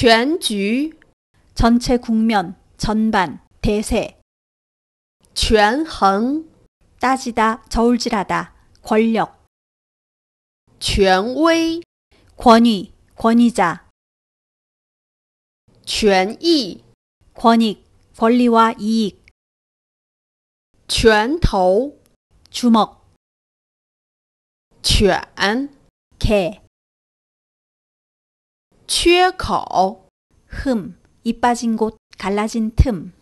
全局 전체 국면, 전반, 대세. 权衡 따지다, 저울질하다, 권력. 权威 권위, 권위자. 权益 권익, 권리와 이익. 拳头 주먹. 犬개 缺口, 흠, 이 빠진 곳, 갈라진 틈.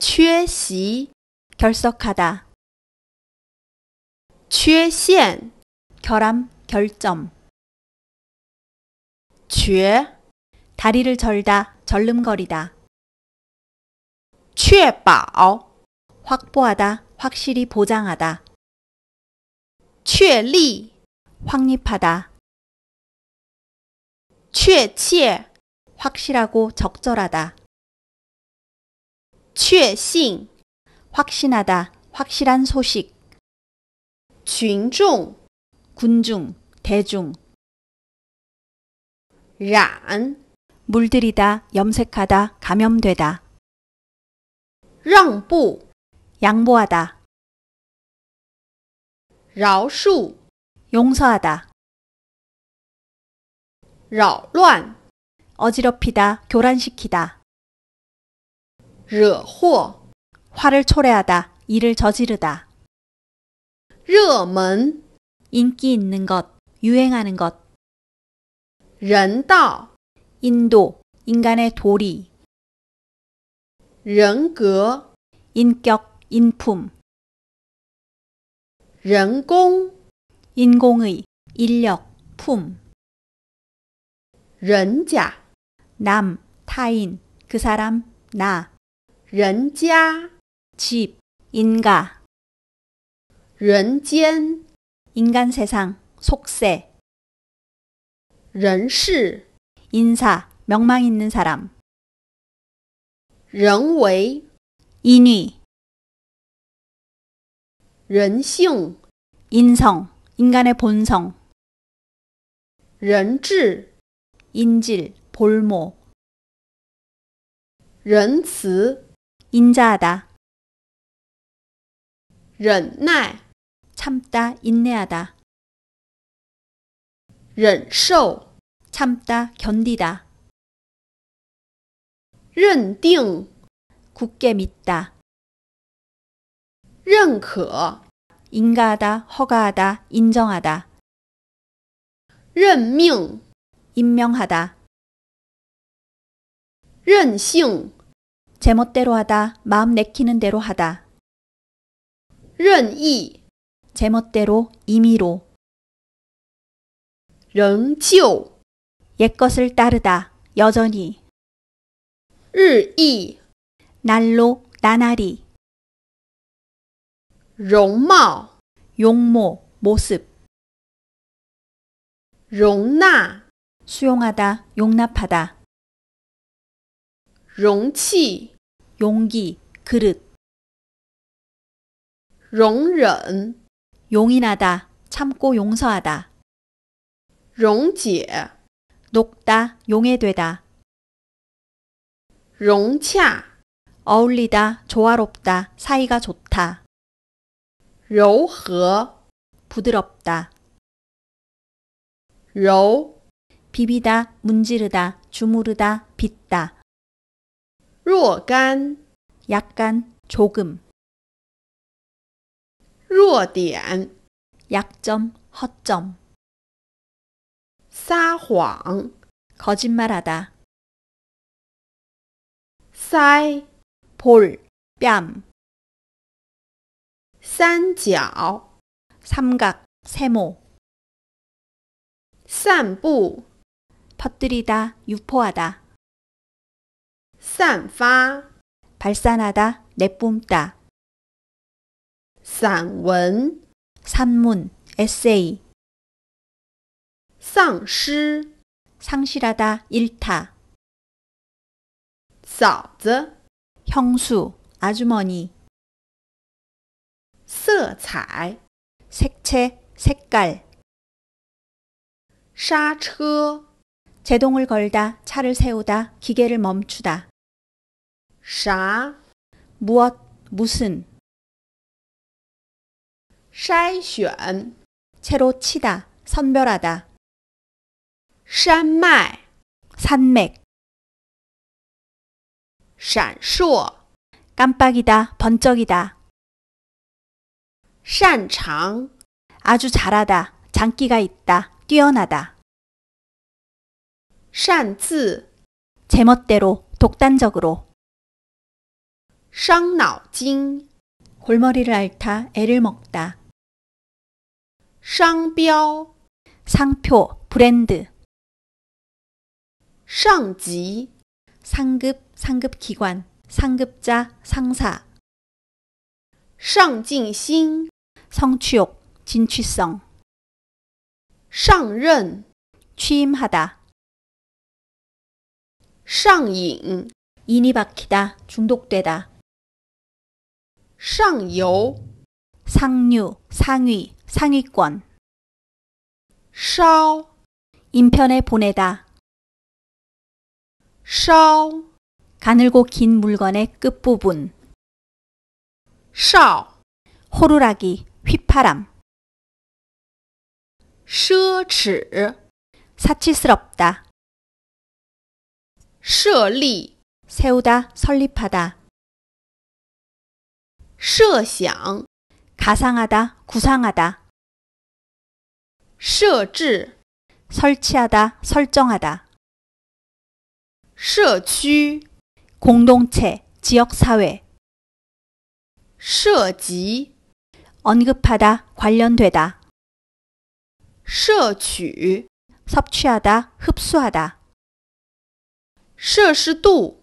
缺席, 결석하다. 缺陷, 결함, 결점. 缺, 다리를 절다, 절름거리다. 确保, 확보하다, 확실히 보장하다. 确立, 확립하다. 确切 확실하고 적절하다. 确信 확신하다, 확실한 소식. 群众 군중, 대중. 染 물들이다, 염색하다, 감염되다. 让步 양보하다. 饶恕 용서하다. 扰乱 어지럽히다, 교란시키다. 惹祸 화를 초래하다, 일을 저지르다. 热门 인기 있는 것, 유행하는 것. 人道 인도, 인간의 도리. 人格 인격, 인품. 人工 인공의, 인력, 품. 人자남 타인 그 사람 나人자집 인가 人젠 인간 세상 속세 人시 인사 명망 있는 사람 人웨이 인위 人싱 인성 인간의 본성 人지 인질, 볼모 仁慈 인자하다 忍耐 참다, 인내하다 忍受 참다, 견디다 认定 굳게 믿다 认可 인가하다, 허가하다, 인정하다 任命 임명하다. 任性 제멋대로 하다, 마음 내키는 대로 하다. 任意 제멋대로, 임의로. 仍旧 옛것을 따르다, 여전히. 日益 날로, 나날이. 容貌 용모, 모습. 容纳 수용하다, 용납하다. 용치, 용기, 그릇. 容忍 용인하다, 참고 용서하다. 溶解 녹다, 용해되다. 融洽 어울리다, 조화롭다, 사이가 좋다. 柔和 부드럽다. 柔 비비다, 문지르다, 주무르다, 빗다. 若干 약간, 조금. 弱点 약점, 허점. 撒谎 거짓말하다. 腮 볼, 뺨. 三角 삼각, 세모. 散步 퍼뜨리다, 유포하다. 散发 발산하다, 내뿜다. 散文 산문, 에세이. 丧失 상실하다, 잃다. 嫂子 형수, 아주머니. 色彩 색채, 색깔. 刹车 제동을 걸다, 차를 세우다, 기계를 멈추다. 啥 무엇, 무슨. 筛选 채로 치다, 선별하다. 山脉 산맥, 闪烁 깜빡이다, 번쩍이다, 擅长 아주 잘하다, 장기가 있다, 뛰어나다. 擅自 제멋대로, 독단적으로. 伤脑筋 골머리를 앓다, 애를 먹다. 商标 상표, 브랜드. 上지 상급, 상급기관, 상급자, 상사. 上进心 성취욕, 진취성. 上任 취임하다. 上瘾, 인이 박히다, 중독되다. 上游, 상류, 상위, 상위권. 烧, 인편에 보내다. 烧, 가늘고 긴 물건의 끝부분. 烧, 호루라기, 휘파람. 奢侈, 사치스럽다. 설立 세우다, 설립하다. 设想 가상하다, 구상하다. 设置 설치하다, 설정하다. 社区 공동체, 지역사회. 涉及 언급하다, 관련되다. 摄取 섭취하다, 흡수하다. 摄氏度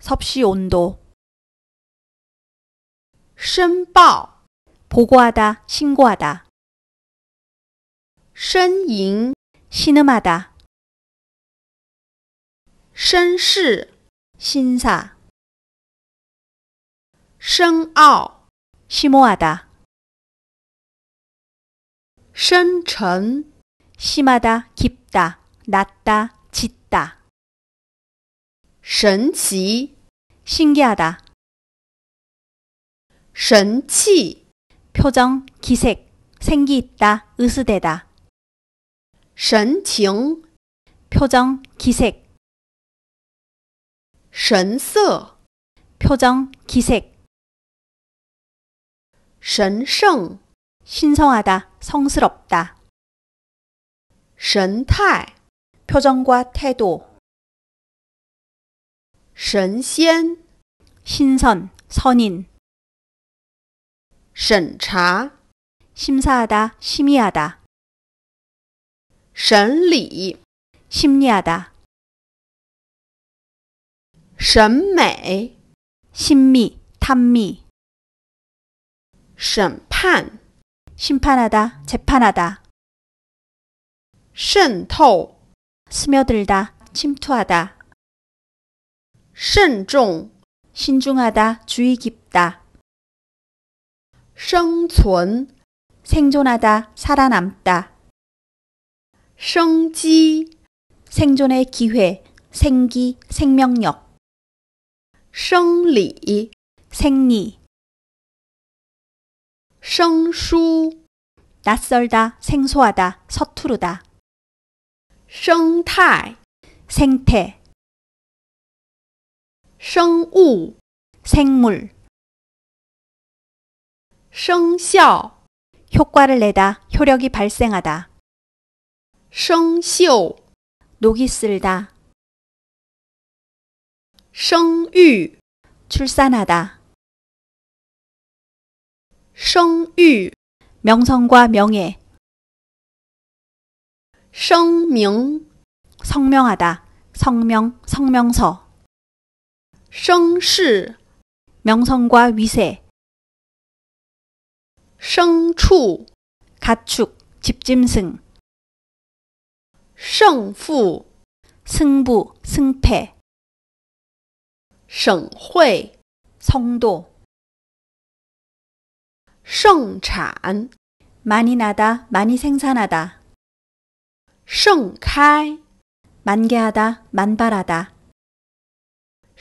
섭씨 온도 申报 보고하다, 신고하다. 呻吟 신음하다. 绅士 신사. 深奥 심오하다. 深沉 심하다, 깊다, 낮다, 짙다. 神奇, 신기하다. 神气, 표정, 기색, 생기있다, 으스대다. 神情, 표정, 기색. 神色, 표정, 기색. 神圣, 신성하다, 성스럽다. 神态, 표정과 태도. 神仙 신선, 선인. 审查 심사하다, 심의하다. 审理 심리하다. 审美심미 탐미. 审判 심판하다, 재판하다. 渗透 스며들다, 침투하다. 慎重, 신중하다, 주의 깊다. 生存, 생존하다, 살아남다. 生机, 생존의 기회, 생기, 생명력. 生理, 생리. 生疏, 낯설다, 생소하다, 서투르다. 生态, 생태. 생우 생물 생效 효과를 내다, 효력이 발생하다. 생쇼 녹이 쓸다. 생유 출산하다. 생유 명성과 명예. 생명 성명하다. 성명, 성명서. 성시 명성과 위세 성추 가축 집짐승 성부 승부 승패 성회 성도 성찬 많이 나다 많이 생산하다 성 k 만개하다 만발하다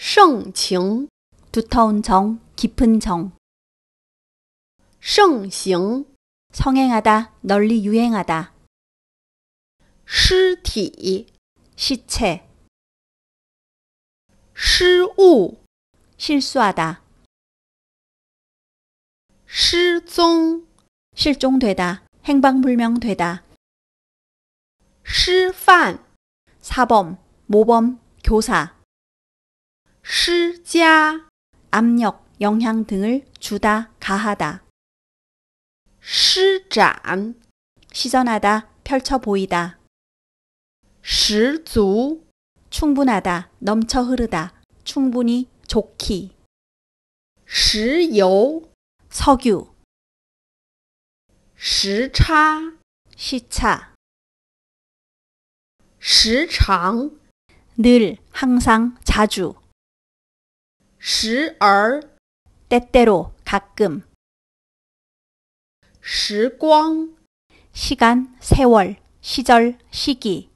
성情 두터운 정, 깊은 정. 성行 성행하다, 널리 유행하다. 尸티 시체. 失우 실수하다. 실종 실종되다, 행방불명되다. 师范, 사범, 모범, 교사. 시자 압력, 영향 등을 주다, 가하다. 시잔 시전하다, 펼쳐 보이다. 시주 충분하다, 넘쳐 흐르다, 충분히 좋기. 시유 석유 시차 시차 시장 늘 항상 자주 时而 때때로 가끔 시광 시간, 세월, 시절, 시기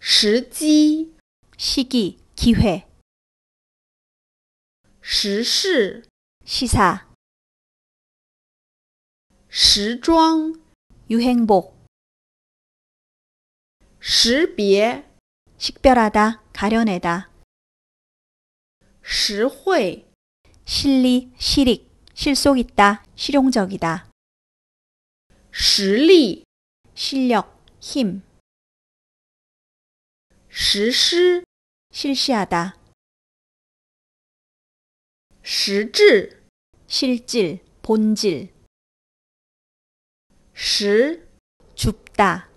시기 시기, 기회 시시 시사 시종 유행복 시배 식별하다, 가려내다 实惠, 실리, 실익, 실속 있다, 실용적이다. 실리 실력, 힘. 실施 실시하다. 실질 실질, 본질. 实, 줍다.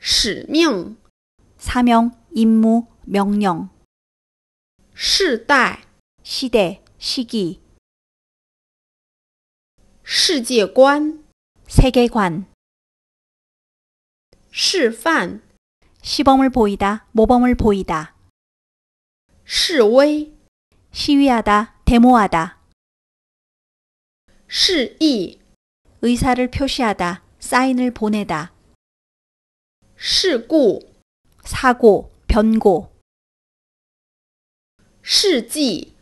使命, 사명, 임무, 명령. 시대, 시대, 시기. 세계관, 세계관. 시판, 시범을 보이다, 모범을 보이다. 시위, 시위하다, 데모하다. 시의, 의사를 표시하다, 사인을 보내다. 시구, 사고, 변고. 시지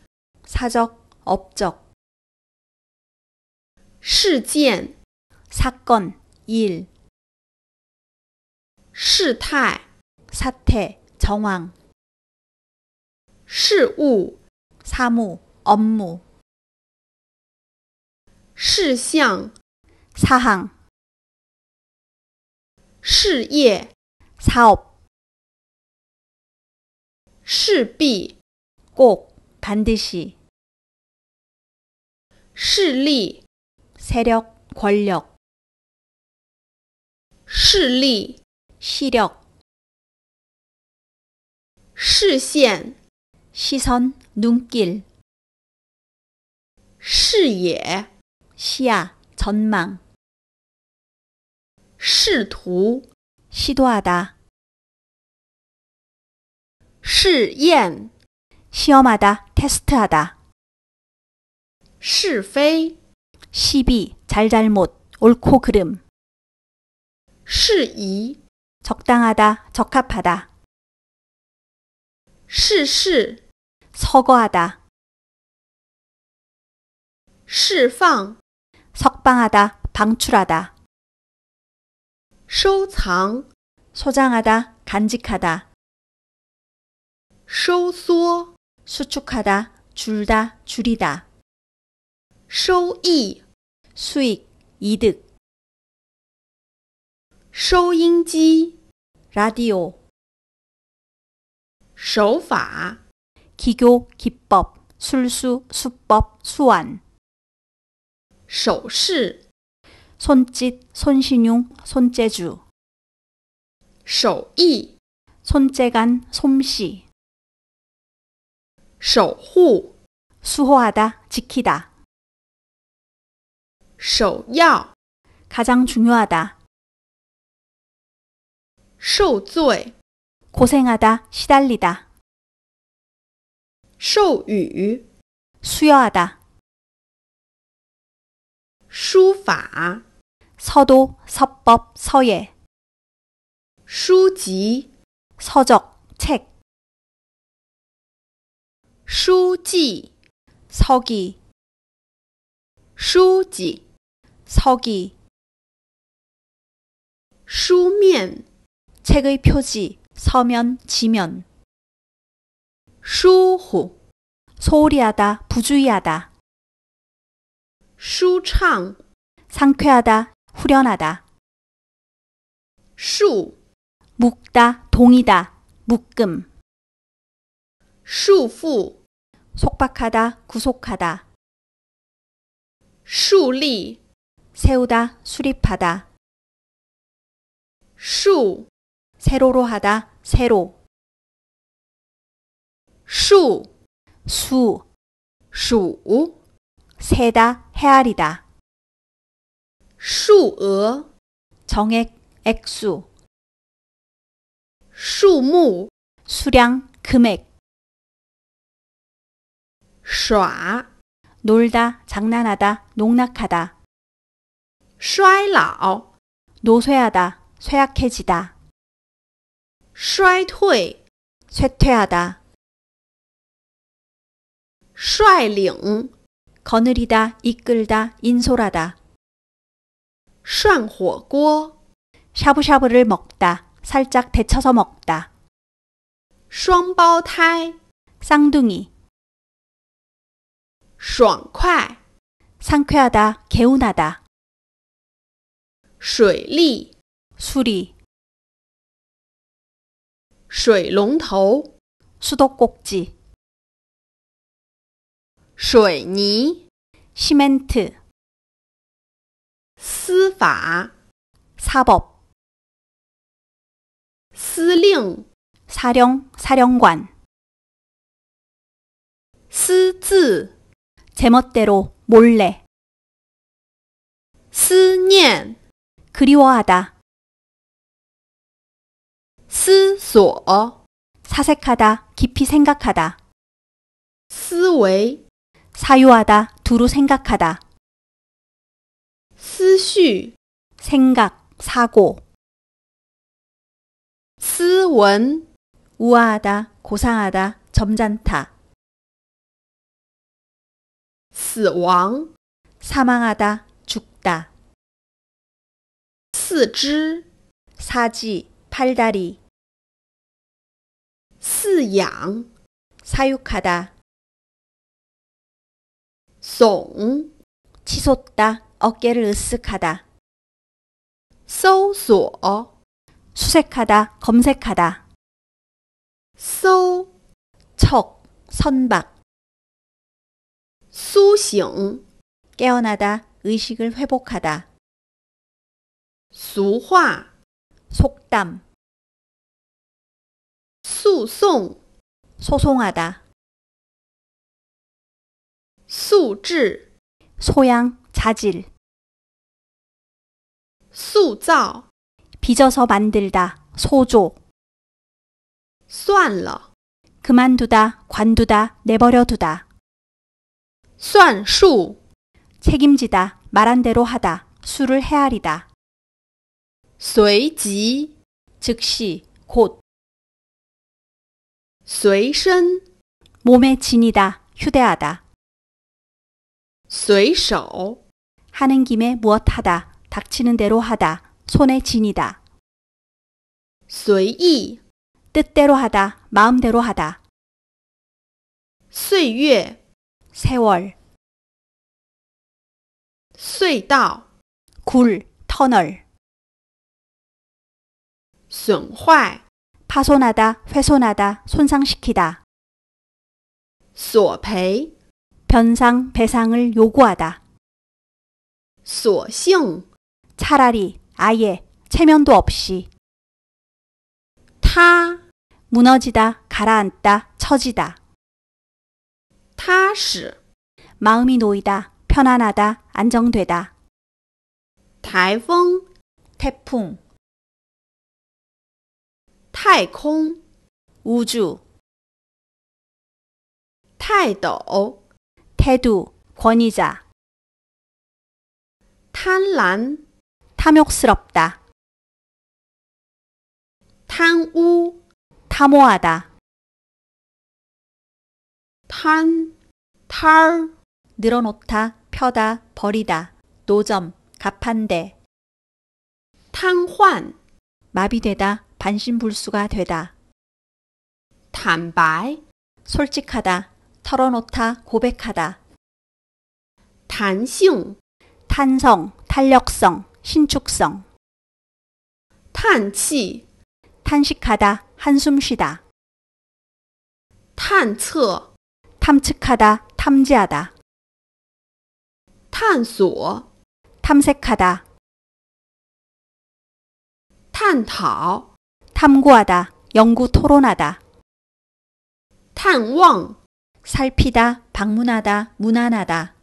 사적 업적 시견 사건 일 시탈 사태 정황 시우 사무 업무 시향 사항 시예 사업 시비 꼭, 반드시. 실리 세력, 권력. 실리 시력. 시선 시선, 눈길. 시예 시야, 전망. 시도 시도하다. 시연 시험하다, 테스트하다. 시페 시비, 잘잘못, 옳고 그름. 시이 적당하다, 적합하다. 시시 서거하다. 시방 석방하다, 방출하다. 소장 소장하다, 간직하다. 收缩 수축하다, 줄다, 줄이다. 收益 수익, 이득. 收音机 라디오. 手法 기교, 기법, 술수, 수법, 수완. 手势 손짓, 손신용, 손재주. 手艺 손재간, 솜씨. 守护 수호하다, 지키다. 首要 가장 중요하다. 受罪 고생하다, 시달리다. 授予 수여하다. 书法 서도, 서법, 서예. 书籍 서적, 책. 수지 서기 수지 서기 수면 책의 표지 서면 지면 수호 소홀히 하다 부주의하다 수창 상쾌하다 후련하다 수묶다 동이다 묶음 수후 속박하다, 구속하다. 树立 세우다, 수립하다. 树 세로로 하다, 세로. 树 수, 수, 세다, 헤아리다. 数额 어. 정액, 액수. 数目 수량, 금액. 耍 놀다, 장난하다, 농락하다. 衰老 노쇠하다, 쇠약해지다. 衰退 쇠퇴하다. 率领 거느리다, 이끌다, 인솔하다. 涮火锅 샤브샤브를 먹다, 살짝 데쳐서 먹다. 双胞胎 쌍둥이 爽快, 상쾌하다, 개운하다. 水利, 수리. 水龙头, 수도꼭지. 水泥, 시멘트. 司法, 사법. 司令, 사령, 사령관. 私字 제멋대로 몰래 思念 그리워하다 思索 사색하다 깊이 생각하다 思维 사유하다 두루 생각하다 思绪 생각 사고 斯文 우아하다 고상하다 점잖다 死亡 사망하다, 죽다. 四肢 사지, 팔다리. 饲养 사육하다. 耸 치솟다, 어깨를 으쓱하다. 搜索 수색하다, 검색하다.搜척, 선박. 苏醒 깨어나다, 의식을 회복하다. 俗화 속담, 수송 소송하다, 수질 소양, 자질수造 빚어서 만들다, 소조, 算了 그만두다, 관두다, 내버려두다. 수안 수 책임지다, 말한 대로 하다, 수를 헤아리다. 随即 즉시, 곧. 随身 몸에 지니다, 휴대하다. 随手 하는 김에 무엇 하다, 닥치는 대로 하다, 손에 지니다. 随意 뜻대로 하다, 마음대로 하다. 岁月 세월 隧道굴 터널 损坏 파손하다, 훼손하다, 손상시키다. 索赔 변상, 배상을 요구하다. 索性 차라리, 아예, 체면도 없이. 塌 무너지다, 가라앉다, 처지다. 踏实. 마음이 놓이다, 편안하다, 안정되다. 台风, 태풍. 太空, 우주. 泰斗, 태두, 권위자. 탄란 탐욕스럽다. 탕우 탐호하다. 탄, 탈, 늘어놓다, 펴다, 버리다, 노점, 갑판대 탕환, 마비되다, 반신불수가 되다. 단발, 솔직하다, 털어놓다, 고백하다. 단싱, 탄성, 탄력성, 신축성. 탄치, 탄식하다, 한숨 쉬다. 탄侧, 탐측하다, 탐지하다. 탄소 탐색하다. 탐타 탐구하다, 연구 토론하다. 탐왕 살피다, 방문하다, 문안하다.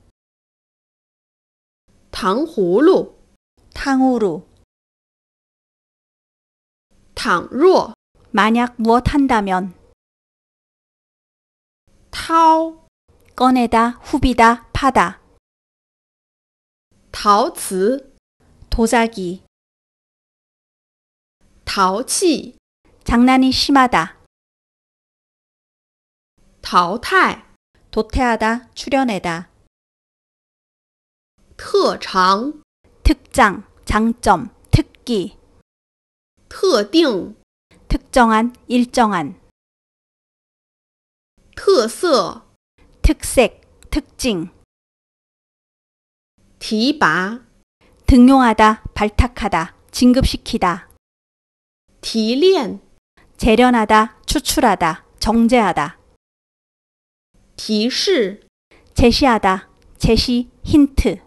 탕호루 탕후루 탕若 만약 무엇 한다면 타 꺼내다, 후비다, 파다. 타오츠 도자기 타오치 장난이 심하다. 타오 도태하다, 출연해다. 특장 특장, 장점, 특기. 特定 특정한, 일정한. 特色, 특색, 특징. 提拔, 등용하다, 발탁하다, 진급시키다. 提炼, 재련하다, 추출하다, 정제하다. 提示, 제시하다, 제시, 힌트.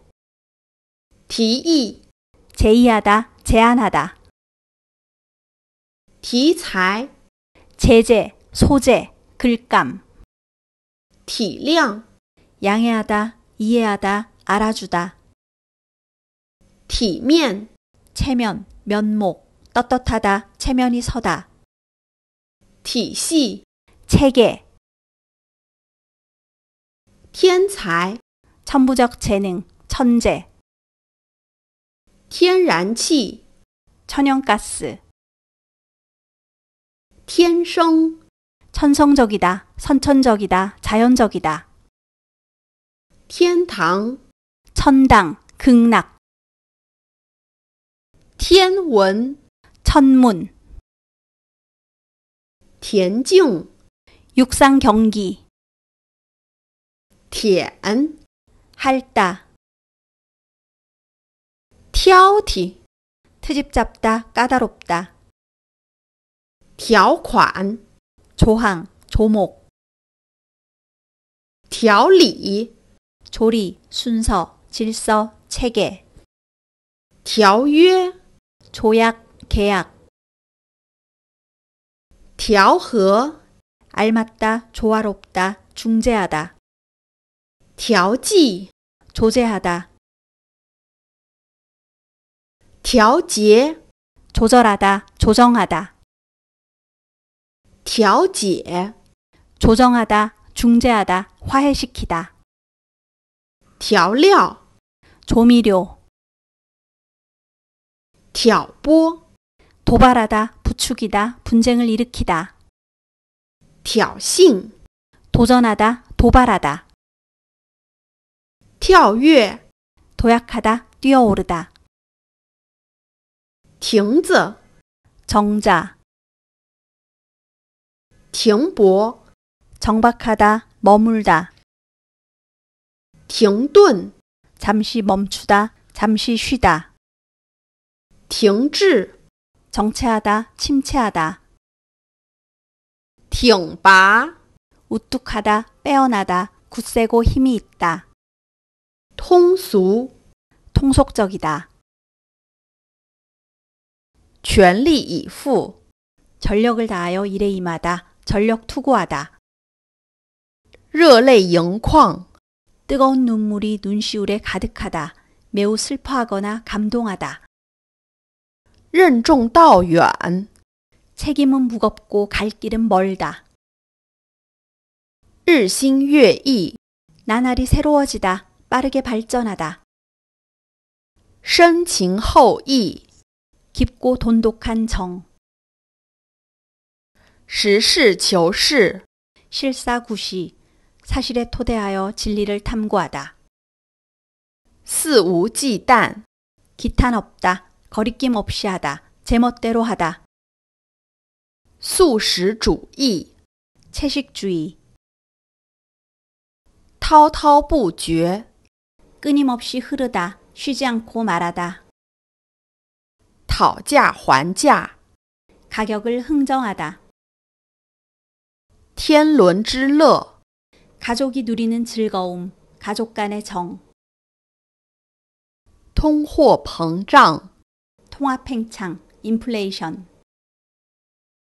提议, 제의하다, 제안하다. 题材, 제재, 소재, 글감. 体谅 양해하다, 이해하다, 알아주다. 体面 체면, 면목, 떳떳하다, 체면이 서다. 体系 체계. 天才 천부적 재능, 천재. 天然气 천연가스. 天生 천성적이다, 선천적이다, 자연적이다. 天堂 천당, 극락. 天文 천문,田径 육상 경기, 舔 할다, 挑剔 트집 잡다, 까다롭다, 条款 조항, 조목. 调理 조리, 순서, 질서, 체계. 条约 조약, 계약. 调和 알맞다, 조화롭다, 중재하다. 调剂 조제하다. 调节 조절하다, 조정하다. 调解 조정하다, 중재하다, 화해시키다. 调料 조미료. 挑拨 도발하다, 부추기다, 분쟁을 일으키다. 挑衅 도전하다, 도발하다. 跳跃 도약하다, 뛰어오르다. 亭子 정자 停泊 정박하다, 머물다. 停顿 잠시 멈추다, 잠시 쉬다. 停滞 정체하다, 침체하다. 挺拔 우뚝하다, 빼어나다, 굳세고 힘이 있다. 통수 통속적이다. 全力 이후 전력을 다하여 일에 임하다. 전력 투구하다. 热泪盈眶 뜨거운 눈물이 눈시울에 가득하다. 매우 슬퍼하거나 감동하다. 任重道远 책임은 무겁고 갈 길은 멀다. 日新月异 나날이 새로워지다. 빠르게 발전하다. 深情厚意 깊고 돈독한 정. 实事求是. 실사구시, 사실에 토대하여 진리를 탐구하다. 肆无忌惮. 기탄 없다, 거리낌 없이 하다, 제멋대로 하다. 素食主义. 채식주의. 滔滔不绝. 끊임없이 흐르다, 쉬지 않고 말하다. 讨价还价. 가격을 흥정하다. 天伦之乐. 가족이 누리는 즐거움, 가족 간의 정. 통货膨胀 통합 팽창, 인플레이션.